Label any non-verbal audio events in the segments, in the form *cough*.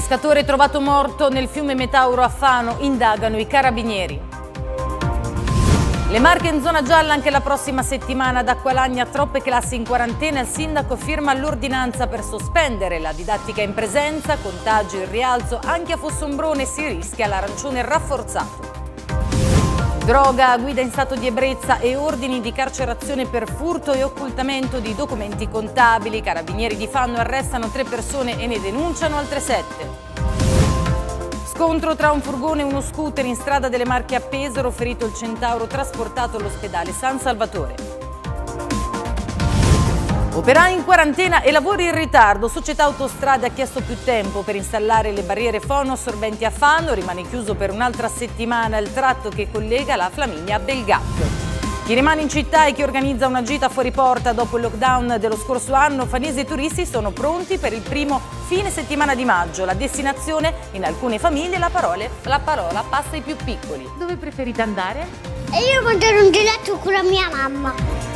Pescatore trovato morto nel fiume Metauro a Fano, indagano i carabinieri. Le marche in zona gialla anche la prossima settimana, ad Acqualagna troppe classi in quarantena, il sindaco firma l'ordinanza per sospendere la didattica in presenza, contagio in rialzo, anche a Fossombrone si rischia l'arancione rafforzato. Droga, guida in stato di ebbrezza e ordini di carcerazione per furto e occultamento di documenti contabili. carabinieri di Fanno arrestano tre persone e ne denunciano altre sette. Scontro tra un furgone e uno scooter in strada delle Marche a Pesaro, ferito il centauro trasportato all'ospedale San Salvatore. Operai in quarantena e lavori in ritardo. Società Autostrade ha chiesto più tempo per installare le barriere fonoassorbenti a Fano. Rimane chiuso per un'altra settimana il tratto che collega la Flaminia a Belgatto. Chi rimane in città e chi organizza una gita fuori porta dopo il lockdown dello scorso anno, fanesi e turisti sono pronti per il primo fine settimana di maggio. La destinazione, in alcune famiglie, la, parole, la parola passa ai più piccoli. Dove preferite andare? E io mangiare un gelato con la mia mamma.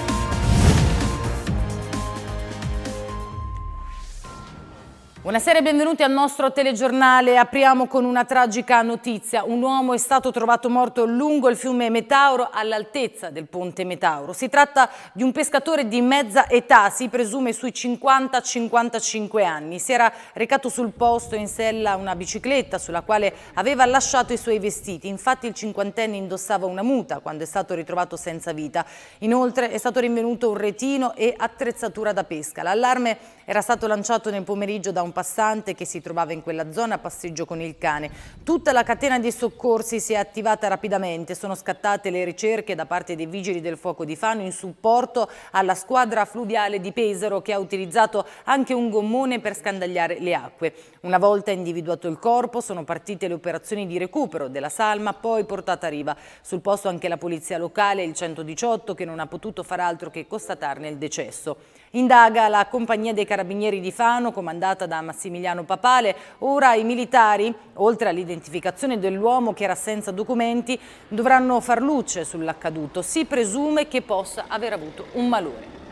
Buonasera e benvenuti al nostro telegiornale. Apriamo con una tragica notizia. Un uomo è stato trovato morto lungo il fiume Metauro all'altezza del ponte Metauro. Si tratta di un pescatore di mezza età, si presume sui 50-55 anni. Si era recato sul posto in sella una bicicletta sulla quale aveva lasciato i suoi vestiti. Infatti il cinquantenne indossava una muta quando è stato ritrovato senza vita. Inoltre è stato rinvenuto un retino e attrezzatura da pesca. L'allarme era stato lanciato nel pomeriggio da un passante che si trovava in quella zona a passeggio con il cane. Tutta la catena dei soccorsi si è attivata rapidamente, sono scattate le ricerche da parte dei vigili del fuoco di Fano in supporto alla squadra fluviale di Pesaro che ha utilizzato anche un gommone per scandagliare le acque. Una volta individuato il corpo sono partite le operazioni di recupero della salma poi portata a riva. Sul posto anche la polizia locale, il 118 che non ha potuto far altro che constatarne il decesso. Indaga la compagnia dei carabinieri di Fano, comandata da Massimiliano Papale. Ora i militari, oltre all'identificazione dell'uomo che era senza documenti, dovranno far luce sull'accaduto. Si presume che possa aver avuto un malore.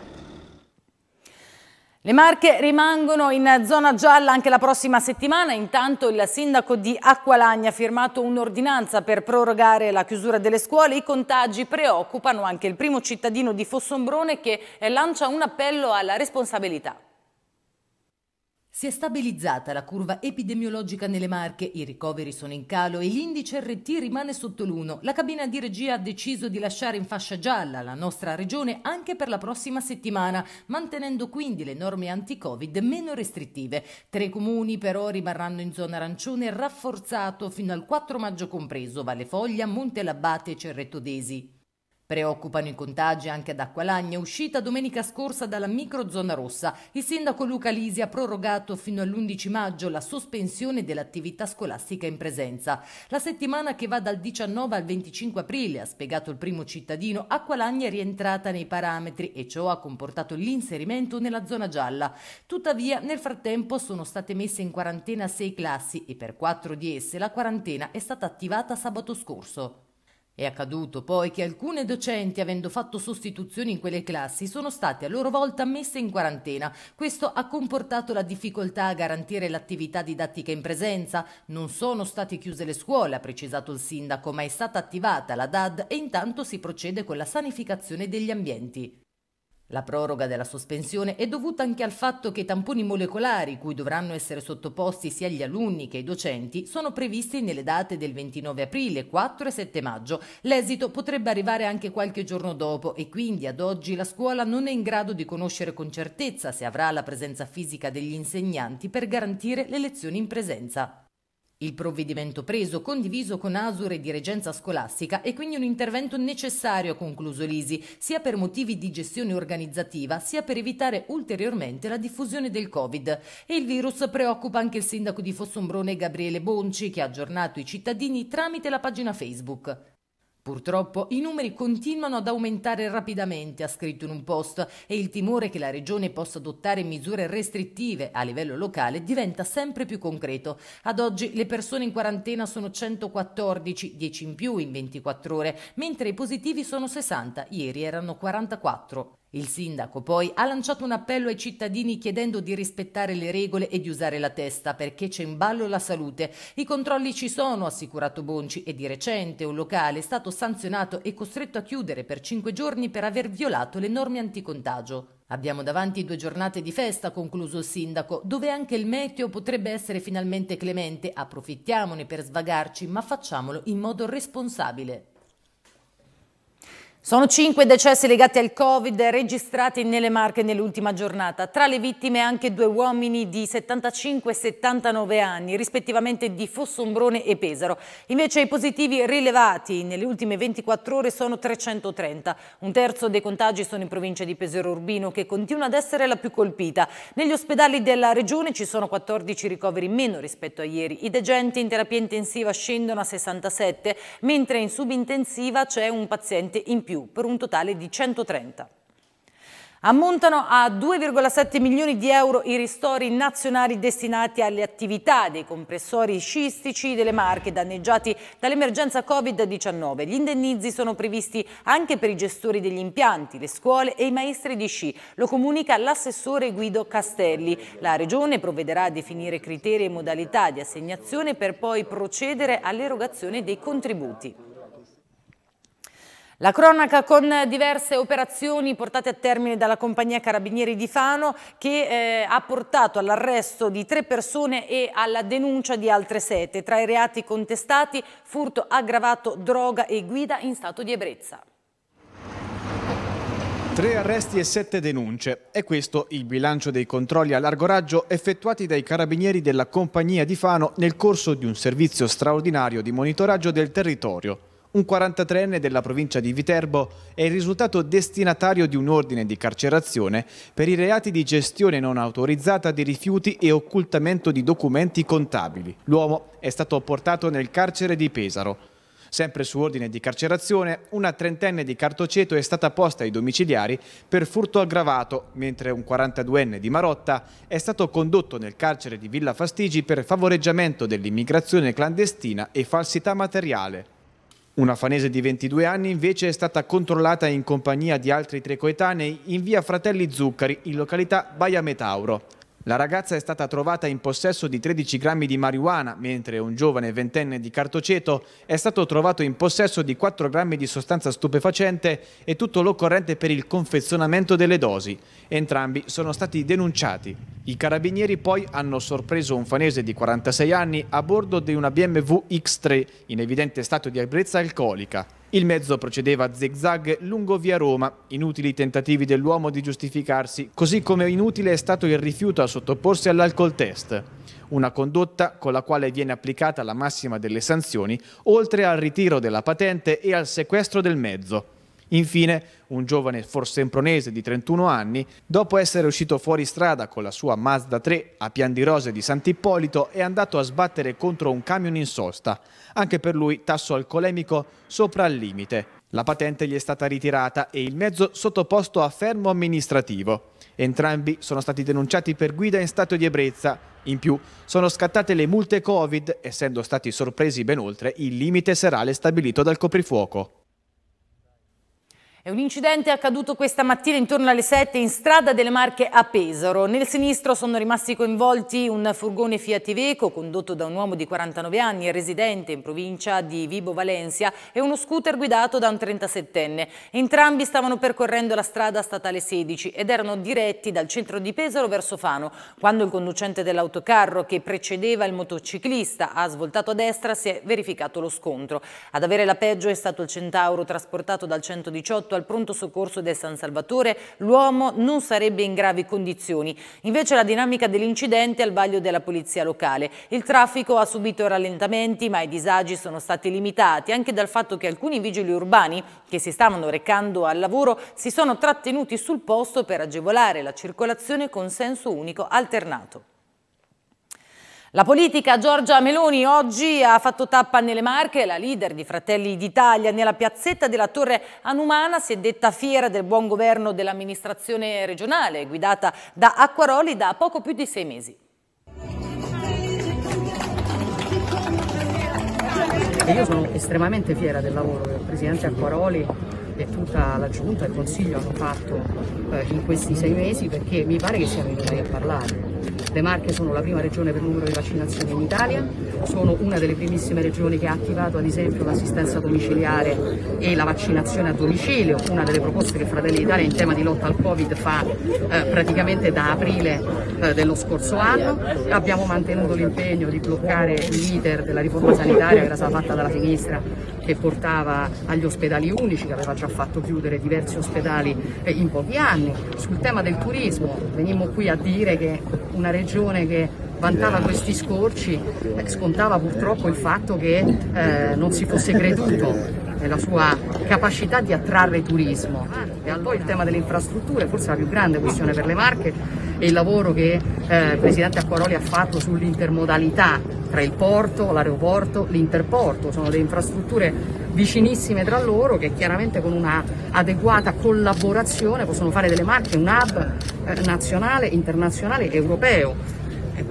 Le Marche rimangono in zona gialla anche la prossima settimana, intanto il sindaco di Acqualagna ha firmato un'ordinanza per prorogare la chiusura delle scuole, i contagi preoccupano anche il primo cittadino di Fossombrone che eh, lancia un appello alla responsabilità. Si è stabilizzata la curva epidemiologica nelle Marche, i ricoveri sono in calo e l'indice RT rimane sotto l'1. La cabina di regia ha deciso di lasciare in fascia gialla la nostra regione anche per la prossima settimana, mantenendo quindi le norme anti-Covid meno restrittive. Tre comuni però rimarranno in zona arancione rafforzato fino al 4 maggio compreso, Valle Foglia, Monte Labbate e Cerretto d'Esi. Preoccupano i contagi anche ad Acqualagna, uscita domenica scorsa dalla microzona rossa. Il sindaco Luca Lisi ha prorogato fino all'11 maggio la sospensione dell'attività scolastica in presenza. La settimana che va dal 19 al 25 aprile, ha spiegato il primo cittadino, Acqualagna è rientrata nei parametri e ciò ha comportato l'inserimento nella zona gialla. Tuttavia, nel frattempo sono state messe in quarantena sei classi e per quattro di esse la quarantena è stata attivata sabato scorso. È accaduto poi che alcune docenti, avendo fatto sostituzioni in quelle classi, sono state a loro volta messe in quarantena. Questo ha comportato la difficoltà a garantire l'attività didattica in presenza. Non sono state chiuse le scuole, ha precisato il sindaco, ma è stata attivata la DAD e intanto si procede con la sanificazione degli ambienti. La proroga della sospensione è dovuta anche al fatto che i tamponi molecolari, cui dovranno essere sottoposti sia gli alunni che i docenti, sono previsti nelle date del 29 aprile, 4 e 7 maggio. L'esito potrebbe arrivare anche qualche giorno dopo e quindi ad oggi la scuola non è in grado di conoscere con certezza se avrà la presenza fisica degli insegnanti per garantire le lezioni in presenza. Il provvedimento preso, condiviso con Asur e dirigenza scolastica, è quindi un intervento necessario, ha concluso Lisi, sia per motivi di gestione organizzativa, sia per evitare ulteriormente la diffusione del Covid. E il virus preoccupa anche il sindaco di Fossombrone Gabriele Bonci, che ha aggiornato i cittadini tramite la pagina Facebook. Purtroppo i numeri continuano ad aumentare rapidamente, ha scritto in un post, e il timore che la Regione possa adottare misure restrittive a livello locale diventa sempre più concreto. Ad oggi le persone in quarantena sono 114, 10 in più in 24 ore, mentre i positivi sono 60, ieri erano 44. Il sindaco poi ha lanciato un appello ai cittadini chiedendo di rispettare le regole e di usare la testa perché c'è in ballo la salute. I controlli ci sono, ha assicurato Bonci, e di recente un locale è stato sanzionato e costretto a chiudere per cinque giorni per aver violato le norme anticontagio. Abbiamo davanti due giornate di festa, concluso il sindaco, dove anche il meteo potrebbe essere finalmente clemente. Approfittiamone per svagarci, ma facciamolo in modo responsabile. Sono cinque decessi legati al Covid registrati nelle Marche nell'ultima giornata. Tra le vittime anche due uomini di 75 e 79 anni, rispettivamente di Fossombrone e Pesaro. Invece i positivi rilevati nelle ultime 24 ore sono 330. Un terzo dei contagi sono in provincia di Pesaro Urbino, che continua ad essere la più colpita. Negli ospedali della regione ci sono 14 ricoveri meno rispetto a ieri. I degenti in terapia intensiva scendono a 67, mentre in subintensiva c'è un paziente in più più, per un totale di 130. Ammontano a 2,7 milioni di euro i ristori nazionali destinati alle attività dei compressori scistici delle Marche danneggiati dall'emergenza Covid-19. Gli indennizi sono previsti anche per i gestori degli impianti, le scuole e i maestri di sci. Lo comunica l'assessore Guido Castelli. La Regione provvederà a definire criteri e modalità di assegnazione per poi procedere all'erogazione dei contributi. La cronaca con diverse operazioni portate a termine dalla compagnia Carabinieri di Fano che eh, ha portato all'arresto di tre persone e alla denuncia di altre sette. Tra i reati contestati furto aggravato, droga e guida in stato di ebbrezza. Tre arresti e sette denunce. È questo il bilancio dei controlli a largo raggio effettuati dai carabinieri della compagnia di Fano nel corso di un servizio straordinario di monitoraggio del territorio un 43enne della provincia di Viterbo è il risultato destinatario di un ordine di carcerazione per i reati di gestione non autorizzata di rifiuti e occultamento di documenti contabili. L'uomo è stato portato nel carcere di Pesaro. Sempre su ordine di carcerazione, una trentenne di Cartoceto è stata posta ai domiciliari per furto aggravato, mentre un 42enne di Marotta è stato condotto nel carcere di Villa Fastigi per favoreggiamento dell'immigrazione clandestina e falsità materiale. Una fanese di 22 anni invece è stata controllata in compagnia di altri tre coetanei in via Fratelli Zuccari in località Baia Metauro. La ragazza è stata trovata in possesso di 13 grammi di marijuana, mentre un giovane ventenne di Cartoceto è stato trovato in possesso di 4 grammi di sostanza stupefacente e tutto l'occorrente per il confezionamento delle dosi. Entrambi sono stati denunciati. I carabinieri poi hanno sorpreso un fanese di 46 anni a bordo di una BMW X3 in evidente stato di ebbrezza alcolica. Il mezzo procedeva a zigzag lungo via Roma, inutili tentativi dell'uomo di giustificarsi, così come inutile è stato il rifiuto a sottoporsi all'alcol test, una condotta con la quale viene applicata la massima delle sanzioni, oltre al ritiro della patente e al sequestro del mezzo. Infine, un giovane forsempronese di 31 anni, dopo essere uscito fuori strada con la sua Mazda 3 a Pian di Rose di Sant'Ippolito, è andato a sbattere contro un camion in sosta. Anche per lui tasso alcolemico sopra il limite. La patente gli è stata ritirata e il mezzo sottoposto a fermo amministrativo. Entrambi sono stati denunciati per guida in stato di ebbrezza. In più sono scattate le multe Covid, essendo stati sorpresi ben oltre il limite serale stabilito dal coprifuoco. È un incidente accaduto questa mattina intorno alle 7 in strada delle Marche a Pesaro. Nel sinistro sono rimasti coinvolti un furgone Fiat Iveco condotto da un uomo di 49 anni residente in provincia di Vibo Valencia e uno scooter guidato da un 37enne. Entrambi stavano percorrendo la strada statale 16 ed erano diretti dal centro di Pesaro verso Fano quando il conducente dell'autocarro che precedeva il motociclista ha svoltato a destra si è verificato lo scontro. Ad avere la peggio è stato il centauro trasportato dal 118 soccorso al pronto soccorso del San Salvatore, l'uomo non sarebbe in gravi condizioni. Invece la dinamica dell'incidente è al vaglio della polizia locale. Il traffico ha subito rallentamenti, ma i disagi sono stati limitati anche dal fatto che alcuni vigili urbani che si stavano recando al lavoro si sono trattenuti sul posto per agevolare la circolazione con senso unico alternato. La politica Giorgia Meloni oggi ha fatto tappa nelle Marche, la leader di Fratelli d'Italia nella piazzetta della Torre Anumana si è detta fiera del buon governo dell'amministrazione regionale guidata da Acquaroli da poco più di sei mesi. Io sono estremamente fiera del lavoro del Presidente Acquaroli e tutta la Giunta e il Consiglio hanno fatto eh, in questi sei mesi perché mi pare che siamo in venuti a parlare. Le Marche sono la prima regione per numero di vaccinazioni in Italia, sono una delle primissime regioni che ha attivato ad esempio l'assistenza domiciliare e la vaccinazione a domicilio, una delle proposte che Fratelli d'Italia in tema di lotta al Covid fa eh, praticamente da aprile eh, dello scorso anno. Abbiamo mantenuto l'impegno di bloccare l'iter della riforma sanitaria che era stata fatta dalla sinistra che portava agli ospedali unici, che aveva già fatto chiudere diversi ospedali eh, in pochi anni. Sul tema del turismo venimmo qui a dire che una regione che vantava questi scorci eh, scontava purtroppo il fatto che eh, non si fosse creduto nella sua capacità di attrarre turismo. Ah, e poi il tema delle infrastrutture, forse la più grande questione per le Marche, e il lavoro che eh, il Presidente Acquaroli ha fatto sull'intermodalità tra il porto, l'aeroporto, l'interporto, sono delle infrastrutture vicinissime tra loro che chiaramente con una adeguata collaborazione possono fare delle marche un hub eh, nazionale, internazionale, europeo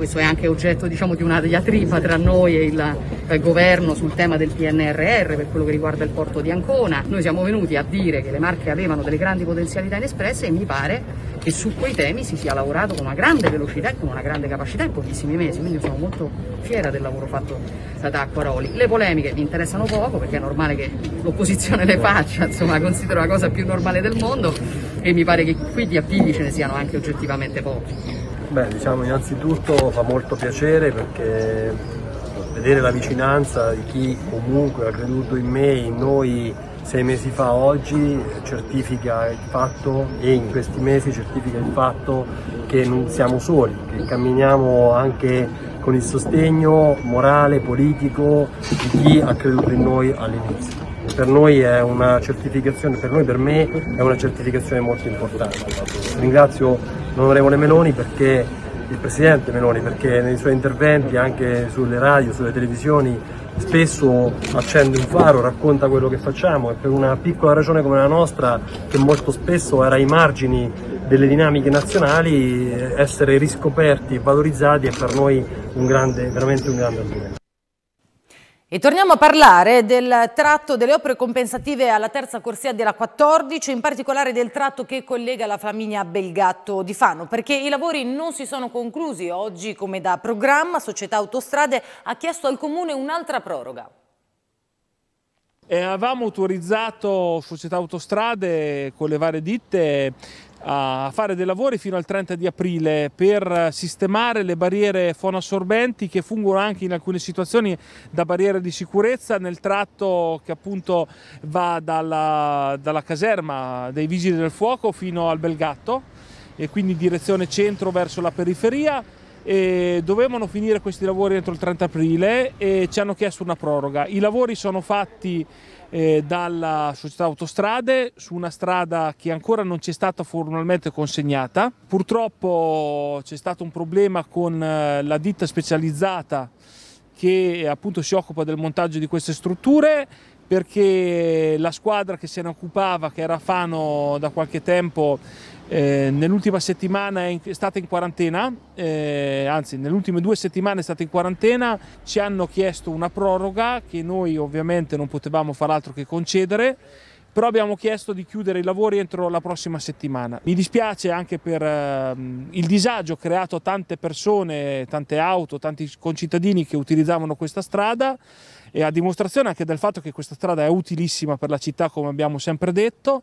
questo è anche oggetto diciamo, di una diatriba tra noi e il, il eh, governo sul tema del PNRR per quello che riguarda il porto di Ancona. Noi siamo venuti a dire che le Marche avevano delle grandi potenzialità inespresse e mi pare che su quei temi si sia lavorato con una grande velocità e con una grande capacità in pochissimi mesi, quindi sono molto fiera del lavoro fatto da Acquaroli. Le polemiche mi interessano poco perché è normale che l'opposizione le faccia, insomma considero la cosa più normale del mondo e mi pare che qui di appigli ce ne siano anche oggettivamente pochi. Beh, diciamo innanzitutto fa molto piacere perché vedere la vicinanza di chi comunque ha creduto in me, in noi sei mesi fa oggi, certifica il fatto e in questi mesi certifica il fatto che non siamo soli, che camminiamo anche con il sostegno morale, politico di chi ha creduto in noi all'inizio per noi è una certificazione, per noi, per me è una certificazione molto importante. Ringrazio l'onorevole Meloni perché il presidente Meloni perché nei suoi interventi anche sulle radio, sulle televisioni spesso accende un faro, racconta quello che facciamo e per una piccola ragione come la nostra che molto spesso era ai margini delle dinamiche nazionali essere riscoperti e valorizzati è per noi un grande, veramente un grande argomento. E torniamo a parlare del tratto delle opere compensative alla terza corsia della 14, in particolare del tratto che collega la Flaminia a Belgatto di Fano, perché i lavori non si sono conclusi. Oggi, come da programma, Società Autostrade ha chiesto al Comune un'altra proroga. Eh, avevamo autorizzato Società Autostrade con le varie ditte a fare dei lavori fino al 30 di aprile per sistemare le barriere fonoassorbenti che fungono anche in alcune situazioni da barriere di sicurezza nel tratto che appunto va dalla, dalla caserma dei vigili del fuoco fino al Belgatto e quindi direzione centro verso la periferia e dovevano finire questi lavori entro il 30 aprile e ci hanno chiesto una proroga. I lavori sono fatti eh, dalla società autostrade su una strada che ancora non ci è stata formalmente consegnata. Purtroppo c'è stato un problema con eh, la ditta specializzata che eh, appunto si occupa del montaggio di queste strutture perché la squadra che se ne occupava, che era Fano da qualche tempo, eh, nell'ultima settimana è, in, è, stata in quarantena, eh, anzi nelle ultime due settimane è stata in quarantena, ci hanno chiesto una proroga che noi ovviamente non potevamo far altro che concedere, però abbiamo chiesto di chiudere i lavori entro la prossima settimana. Mi dispiace anche per eh, il disagio creato a tante persone, tante auto, tanti concittadini che utilizzavano questa strada e a dimostrazione anche del fatto che questa strada è utilissima per la città come abbiamo sempre detto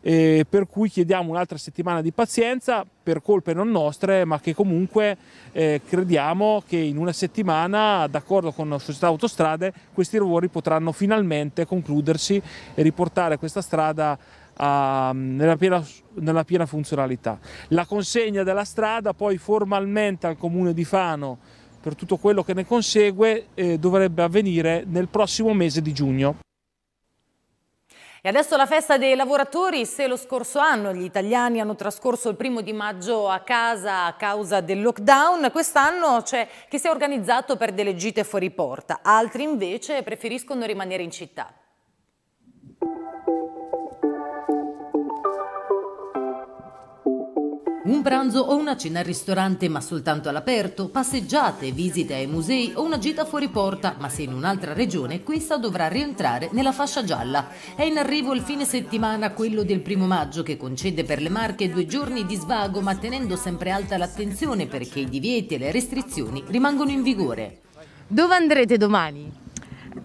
eh, per cui chiediamo un'altra settimana di pazienza per colpe non nostre ma che comunque eh, crediamo che in una settimana d'accordo con la società autostrade questi lavori potranno finalmente concludersi e riportare questa strada a, nella, piena, nella piena funzionalità. La consegna della strada poi formalmente al comune di Fano per tutto quello che ne consegue eh, dovrebbe avvenire nel prossimo mese di giugno. E adesso la festa dei lavoratori, se lo scorso anno gli italiani hanno trascorso il primo di maggio a casa a causa del lockdown, quest'anno c'è chi si è organizzato per delle gite fuori porta, altri invece preferiscono rimanere in città. Un pranzo o una cena al ristorante ma soltanto all'aperto, passeggiate, visite ai musei o una gita fuori porta, ma se in un'altra regione questa dovrà rientrare nella fascia gialla. È in arrivo il fine settimana, quello del primo maggio, che concede per le Marche due giorni di svago ma tenendo sempre alta l'attenzione perché i divieti e le restrizioni rimangono in vigore. Dove andrete domani?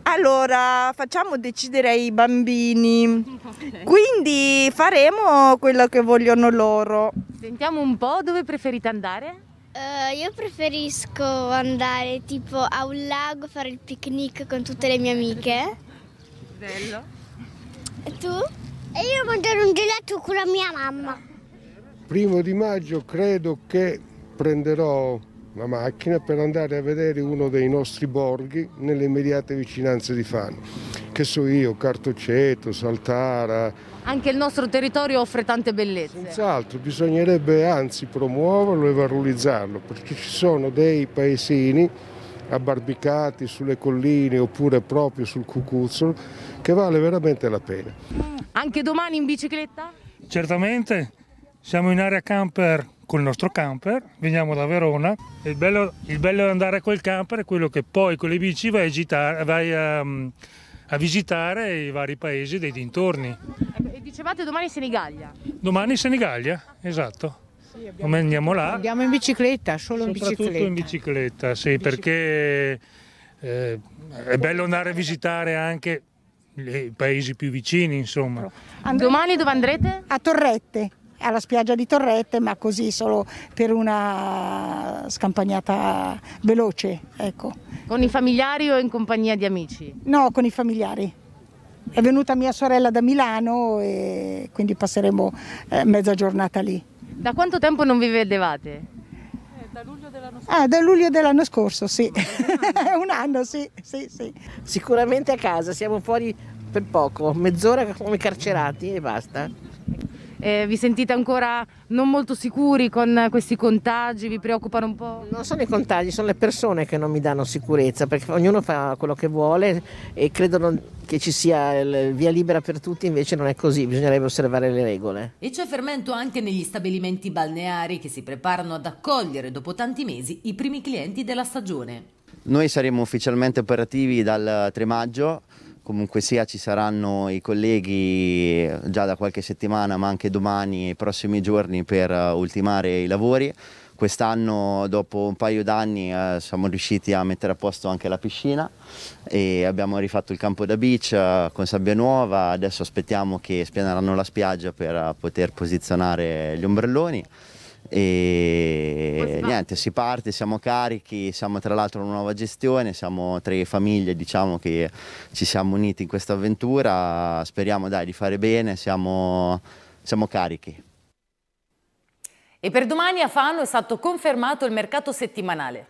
Allora, facciamo decidere ai bambini. Quindi faremo quello che vogliono loro. Sentiamo un po' dove preferite andare? Uh, io preferisco andare tipo a un lago, fare il picnic con tutte le mie amiche. Bello. E tu? E io mangiare un gelato con la mia mamma. Primo di maggio credo che prenderò la macchina per andare a vedere uno dei nostri borghi nelle immediate vicinanze di Fano. Che so io, Cartoceto, Saltara. Anche il nostro territorio offre tante bellezze. Senz'altro, bisognerebbe anzi promuoverlo e valorizzarlo, perché ci sono dei paesini abbarbicati sulle colline oppure proprio sul Cucuzzolo che vale veramente la pena. Anche domani in bicicletta? Certamente, siamo in area camper con il nostro camper, veniamo da Verona. Il bello, il bello di andare a quel camper è quello che poi con le bici vai a, gitare, vai a, a visitare i vari paesi dei dintorni. E dicevate domani Senigallia? Domani Senigallia, esatto. Sì, andiamo là. Andiamo in bicicletta, solo in bicicletta. Soprattutto in bicicletta, sì, in perché eh, è bello andare a visitare anche i paesi più vicini, insomma. Domani dove andrete? A Torrette alla spiaggia di Torrette, ma così solo per una scampagnata veloce. Ecco. Con i familiari o in compagnia di amici? No, con i familiari. È venuta mia sorella da Milano e quindi passeremo eh, mezza giornata lì. Da quanto tempo non vi vedevate? Eh, da luglio dell'anno scorso? Ah, da luglio dell'anno scorso, sì. *laughs* un anno, sì, sì, sì. Sicuramente a casa, siamo fuori per poco, mezz'ora come carcerati e basta. Eh, vi sentite ancora non molto sicuri con questi contagi? Vi preoccupano un po'? Non sono i contagi, sono le persone che non mi danno sicurezza perché ognuno fa quello che vuole e credono che ci sia via libera per tutti, invece non è così, bisognerebbe osservare le regole. E c'è fermento anche negli stabilimenti balneari che si preparano ad accogliere dopo tanti mesi i primi clienti della stagione. Noi saremo ufficialmente operativi dal 3 maggio Comunque sia ci saranno i colleghi eh, già da qualche settimana ma anche domani e i prossimi giorni per eh, ultimare i lavori. Quest'anno dopo un paio d'anni eh, siamo riusciti a mettere a posto anche la piscina e abbiamo rifatto il campo da beach eh, con sabbia nuova, adesso aspettiamo che spianeranno la spiaggia per eh, poter posizionare gli ombrelloni e si niente si parte siamo carichi siamo tra l'altro una nuova gestione siamo tre famiglie diciamo che ci siamo uniti in questa avventura speriamo dai, di fare bene siamo, siamo carichi e per domani a Fano è stato confermato il mercato settimanale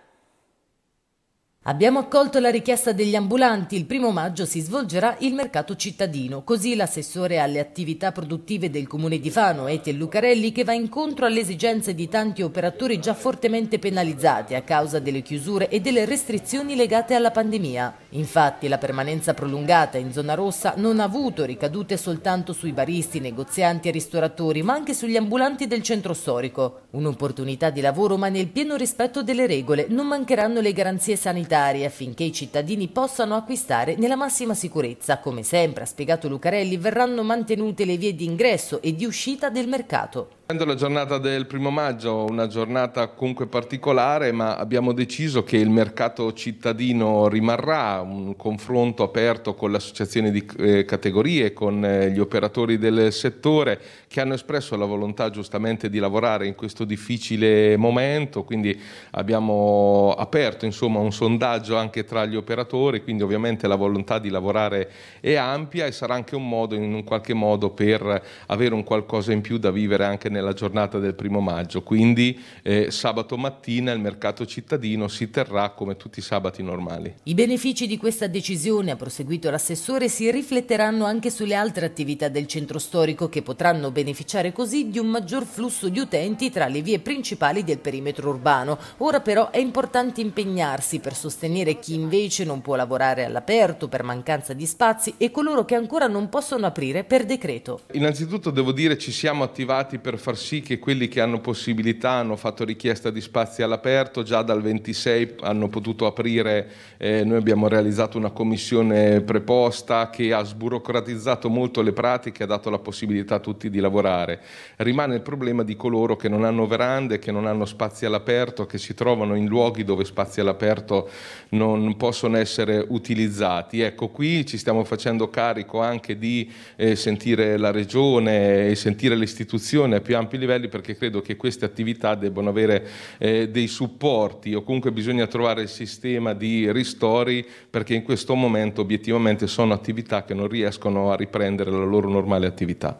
Abbiamo accolto la richiesta degli ambulanti, il primo maggio si svolgerà il mercato cittadino, così l'assessore alle attività produttive del comune di Fano, Ete Lucarelli, che va incontro alle esigenze di tanti operatori già fortemente penalizzati a causa delle chiusure e delle restrizioni legate alla pandemia. Infatti la permanenza prolungata in zona rossa non ha avuto ricadute soltanto sui baristi, negozianti e ristoratori, ma anche sugli ambulanti del centro storico. Un'opportunità di lavoro ma nel pieno rispetto delle regole, non mancheranno le garanzie sanitarie sanitarie affinché i cittadini possano acquistare nella massima sicurezza. Come sempre, ha spiegato Lucarelli, verranno mantenute le vie di ingresso e di uscita del mercato. La giornata del primo maggio, una giornata comunque particolare, ma abbiamo deciso che il mercato cittadino rimarrà, un confronto aperto con l'associazione di eh, categorie, con eh, gli operatori del settore che hanno espresso la volontà giustamente di lavorare in questo difficile momento, quindi abbiamo aperto insomma, un sondaggio anche tra gli operatori, quindi ovviamente la volontà di lavorare è ampia e sarà anche un modo in un qualche modo per avere un qualcosa in più da vivere anche nel nella giornata del primo maggio, quindi eh, sabato mattina il mercato cittadino si terrà come tutti i sabati normali. I benefici di questa decisione, ha proseguito l'assessore, si rifletteranno anche sulle altre attività del centro storico che potranno beneficiare così di un maggior flusso di utenti tra le vie principali del perimetro urbano. Ora però è importante impegnarsi per sostenere chi invece non può lavorare all'aperto per mancanza di spazi e coloro che ancora non possono aprire per decreto. Innanzitutto devo dire ci siamo attivati per far sì che quelli che hanno possibilità hanno fatto richiesta di spazi all'aperto, già dal 26 hanno potuto aprire, eh, noi abbiamo realizzato una commissione preposta che ha sburocratizzato molto le pratiche, ha dato la possibilità a tutti di lavorare. Rimane il problema di coloro che non hanno verande, che non hanno spazi all'aperto, che si trovano in luoghi dove spazi all'aperto non possono essere utilizzati. Ecco, qui ci stiamo facendo carico anche di eh, sentire la regione e sentire l'istituzione più ampi livelli perché credo che queste attività debbano avere eh, dei supporti o comunque bisogna trovare il sistema di ristori perché in questo momento obiettivamente sono attività che non riescono a riprendere la loro normale attività.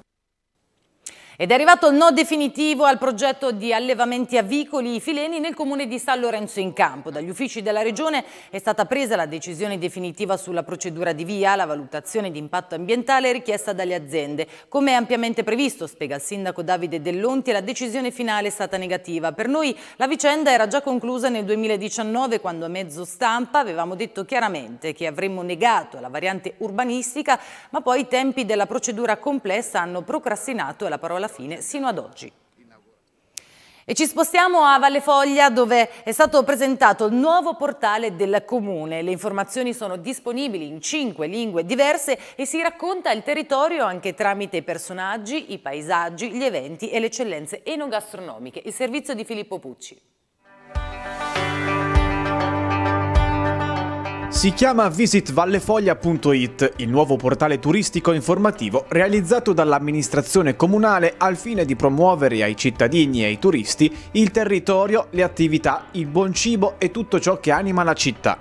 Ed è arrivato il no definitivo al progetto di allevamenti avicoli fileni nel comune di San Lorenzo in Campo. Dagli uffici della regione è stata presa la decisione definitiva sulla procedura di via, la valutazione di impatto ambientale richiesta dalle aziende. Come ampiamente previsto, spiega il sindaco Davide Dell'Onti, la decisione finale è stata negativa. Per noi la vicenda era già conclusa nel 2019 quando a mezzo stampa avevamo detto chiaramente che avremmo negato la variante urbanistica, ma poi i tempi della procedura complessa hanno procrastinato la parola fine sino ad oggi. E ci spostiamo a Valle Foglia dove è stato presentato il nuovo portale del comune. Le informazioni sono disponibili in cinque lingue diverse e si racconta il territorio anche tramite i personaggi, i paesaggi, gli eventi e le eccellenze enogastronomiche. Il servizio di Filippo Pucci. Si chiama visitvallefoglia.it, il nuovo portale turistico informativo realizzato dall'amministrazione comunale al fine di promuovere ai cittadini e ai turisti il territorio, le attività, il buon cibo e tutto ciò che anima la città.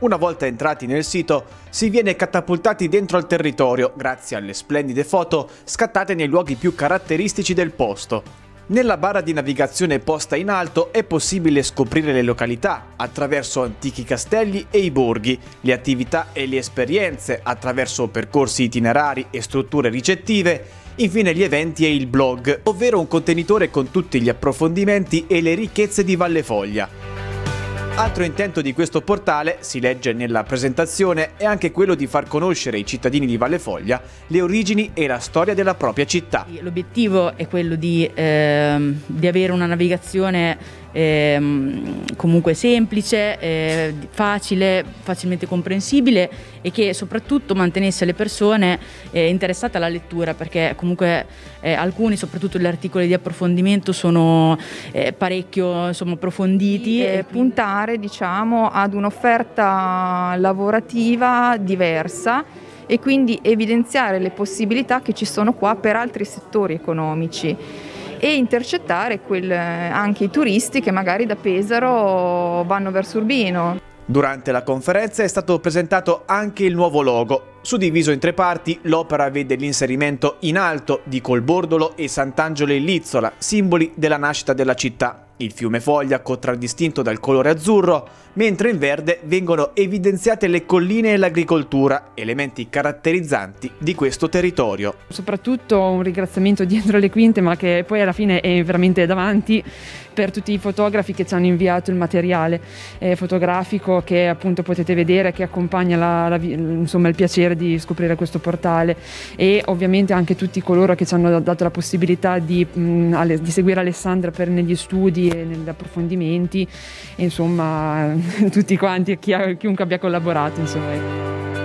Una volta entrati nel sito, si viene catapultati dentro al territorio grazie alle splendide foto scattate nei luoghi più caratteristici del posto, nella barra di navigazione posta in alto è possibile scoprire le località attraverso antichi castelli e i borghi, le attività e le esperienze attraverso percorsi itinerari e strutture ricettive, infine gli eventi e il blog, ovvero un contenitore con tutti gli approfondimenti e le ricchezze di Valle Foglia. Altro intento di questo portale, si legge nella presentazione, è anche quello di far conoscere ai cittadini di Valle Foglia le origini e la storia della propria città. L'obiettivo è quello di, eh, di avere una navigazione ehm, comunque semplice, eh, facile, facilmente comprensibile e che soprattutto mantenesse le persone eh, interessate alla lettura perché comunque eh, alcuni, soprattutto gli articoli di approfondimento, sono eh, parecchio insomma, approfonditi. E, e puntare diciamo, ad un'offerta lavorativa diversa e quindi evidenziare le possibilità che ci sono qua per altri settori economici e intercettare quel, eh, anche i turisti che magari da Pesaro vanno verso Urbino. Durante la conferenza è stato presentato anche il nuovo logo. Suddiviso in tre parti, l'opera vede l'inserimento in alto di Colbordolo e Sant'Angelo in Lizzola, simboli della nascita della città. Il fiume Foglia, contraddistinto dal colore azzurro, mentre in verde vengono evidenziate le colline e l'agricoltura, elementi caratterizzanti di questo territorio. Soprattutto un ringraziamento dietro le quinte, ma che poi alla fine è veramente davanti per tutti i fotografi che ci hanno inviato il materiale eh, fotografico che appunto potete vedere che accompagna la, la, insomma, il piacere di scoprire questo portale e ovviamente anche tutti coloro che ci hanno dato la possibilità di, mh, mm, di seguire Alessandra per negli studi e negli approfondimenti e, insomma *laughs* tutti quanti e chiunque abbia collaborato. Insomma. Ecco.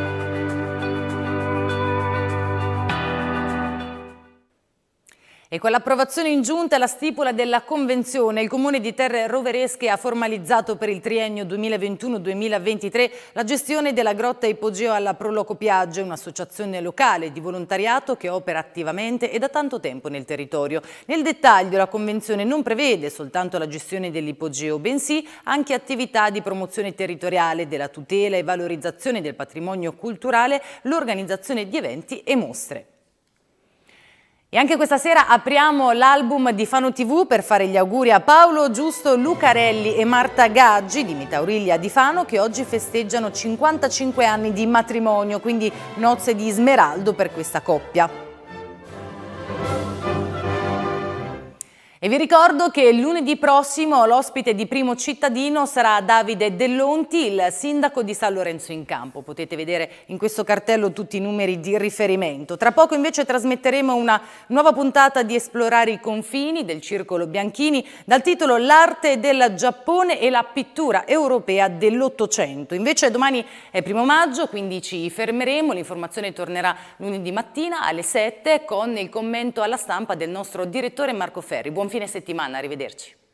E con l'approvazione in giunta e la stipula della Convenzione, il Comune di Terre Roveresche ha formalizzato per il triennio 2021-2023 la gestione della grotta Ipogeo alla Proloco Piaggio, un'associazione locale di volontariato che opera attivamente e da tanto tempo nel territorio. Nel dettaglio la Convenzione non prevede soltanto la gestione dell'Ipogeo, bensì anche attività di promozione territoriale, della tutela e valorizzazione del patrimonio culturale, l'organizzazione di eventi e mostre. E anche questa sera apriamo l'album di Fano TV per fare gli auguri a Paolo Giusto Lucarelli e Marta Gaggi di Mitaurilia di Fano che oggi festeggiano 55 anni di matrimonio, quindi nozze di smeraldo per questa coppia. E vi ricordo che lunedì prossimo l'ospite di Primo Cittadino sarà Davide Dellonti, il sindaco di San Lorenzo in Campo. Potete vedere in questo cartello tutti i numeri di riferimento. Tra poco invece trasmetteremo una nuova puntata di Esplorare i confini del Circolo Bianchini dal titolo L'arte del Giappone e la pittura europea dell'Ottocento. Invece domani è primo maggio, quindi ci fermeremo. L'informazione tornerà lunedì mattina alle 7 con il commento alla stampa del nostro direttore Marco Ferri. Buon buon fine settimana, arrivederci.